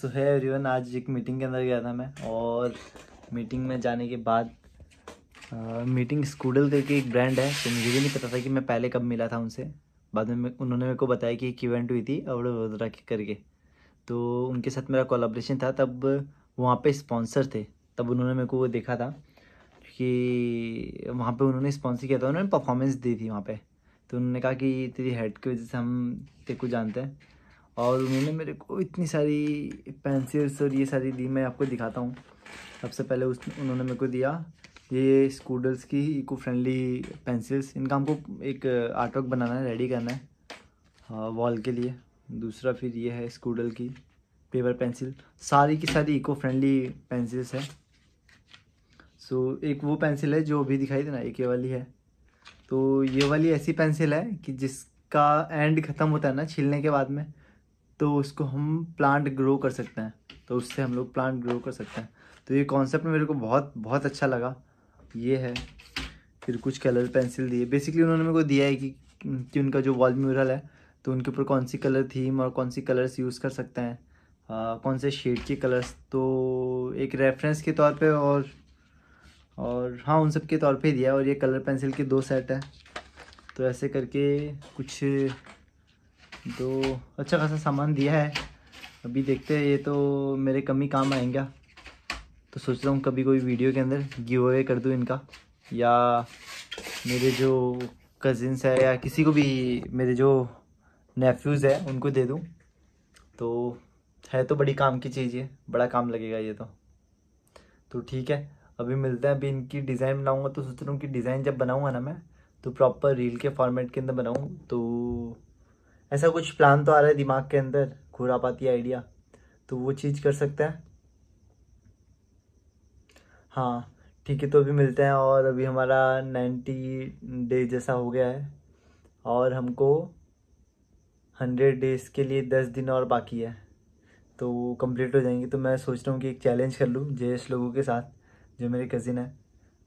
सो है एवरीवन आज एक मीटिंग के अंदर गया था मैं और मीटिंग में जाने के बाद मीटिंग स्कूडल करके एक ब्रांड है तो मुझे भी नहीं पता था कि मैं पहले कब मिला था उनसे बाद में उन्होंने मेरे को बताया कि एक इवेंट हुई थी अवड़ वडोदरा के करके तो उनके साथ मेरा कोलाब्रेशन था तब वहाँ पे स्पॉन्सर थे तब उन्होंने मेरे को वो देखा था कि वहाँ पे उन्होंने स्पॉन्सर किया था उन्होंने परफॉर्मेंस दी थी वहाँ पे तो उन्होंने कहा कि तेरी हेड की वजह से हम तेरे को जानते हैं और उन्होंने मेरे को इतनी सारी पेंसिल्स और ये सारी दी मैं आपको दिखाता हूँ सबसे पहले उस उन्होंने मेरे को दिया ये स्कूडल्स की इको फ्रेंडली पेंसिल्स इनका हमको एक आर्टवर्क बनाना है रेडी करना है वॉल हाँ, के लिए दूसरा फिर ये है स्कूडल की पेपर पेंसिल सारी की सारी इको फ्रेंडली पेंसिल्स है सो so, एक वो पेंसिल है जो अभी दिखाई देना एक ये वाली है तो ये वाली ऐसी पेंसिल है कि जिसका एंड ख़त्म होता है ना छीलने के बाद में तो उसको हम प्लांट ग्रो कर सकते हैं तो उससे हम लोग प्लांट ग्रो कर सकते हैं तो ये कॉन्सेप्ट मेरे को बहुत बहुत अच्छा लगा ये है फिर कुछ कलर पेंसिल दिए बेसिकली उन्होंने मेरे को दिया है कि, कि उनका जो वॉल म्यूरल है तो उनके ऊपर कौन सी कलर थीम और कौन सी कलर्स यूज़ कर सकते हैं आ, कौन से शेड के कलर्स तो एक रेफरेंस के तौर पे और और हाँ उन सब के तौर पे दिया और ये कलर पेंसिल के दो सेट हैं तो ऐसे करके कुछ तो अच्छा खासा सामान दिया है अभी देखते हैं ये तो मेरे कम ही काम आएंगे तो सोच रहा हूँ कभी कोई वीडियो के अंदर गिव अवे कर दूँ इनका या मेरे जो कज़िन्स है या किसी को भी मेरे जो नेफ्यूज़ है उनको दे दूँ तो है तो बड़ी काम की चीज़ है बड़ा काम लगेगा ये तो तो ठीक है अभी मिलते हैं अभी इनकी डिज़ाइन बनाऊंगा तो सोच रहा हूँ कि डिज़ाइन जब बनाऊंगा ना मैं तो प्रॉपर रील के फॉर्मेट के अंदर बनाऊँ तो ऐसा कुछ प्लान तो आ रहा है दिमाग के अंदर घुरापाती आइडिया तो वो चीज़ कर सकते हैं हाँ ठीक है तो अभी मिलते हैं और अभी हमारा नाइन्टी डे जैसा हो गया है और हमको हंड्रेड डेज़ के लिए दस दिन और बाकी है तो वो कम्प्लीट हो जाएंगे तो मैं सोच रहा हूँ कि एक चैलेंज कर लूँ जेएस लोगों के साथ जो मेरे कज़िन हैं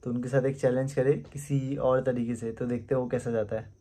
तो उनके साथ एक चैलेंज करे किसी और तरीके से तो देखते हैं वो कैसा जाता है